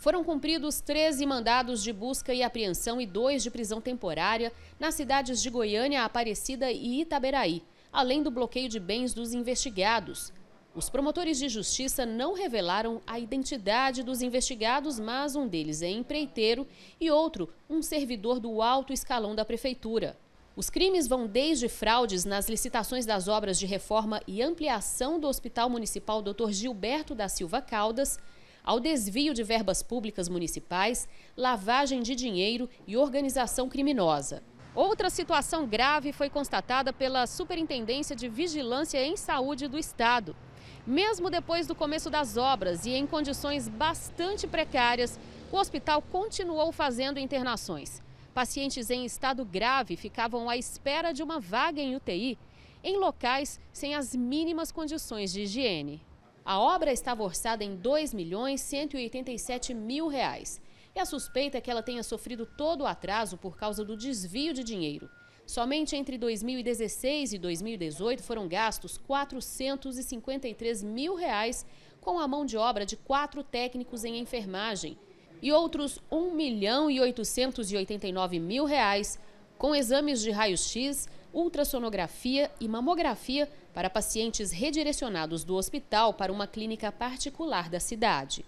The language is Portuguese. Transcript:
Foram cumpridos 13 mandados de busca e apreensão e dois de prisão temporária nas cidades de Goiânia, Aparecida e Itaberaí, além do bloqueio de bens dos investigados. Os promotores de justiça não revelaram a identidade dos investigados, mas um deles é empreiteiro e outro, um servidor do alto escalão da prefeitura. Os crimes vão desde fraudes nas licitações das obras de reforma e ampliação do Hospital Municipal Dr. Gilberto da Silva Caldas, ao desvio de verbas públicas municipais, lavagem de dinheiro e organização criminosa. Outra situação grave foi constatada pela Superintendência de Vigilância em Saúde do Estado. Mesmo depois do começo das obras e em condições bastante precárias, o hospital continuou fazendo internações. Pacientes em estado grave ficavam à espera de uma vaga em UTI em locais sem as mínimas condições de higiene. A obra estava orçada em R$ 2.187.000 e a suspeita é que ela tenha sofrido todo o atraso por causa do desvio de dinheiro. Somente entre 2016 e 2018 foram gastos R$ 453 mil reais com a mão de obra de quatro técnicos em enfermagem e outros R$ 1.889.000 milhão e mil reais com exames de raio-x, ultrassonografia e mamografia para pacientes redirecionados do hospital para uma clínica particular da cidade.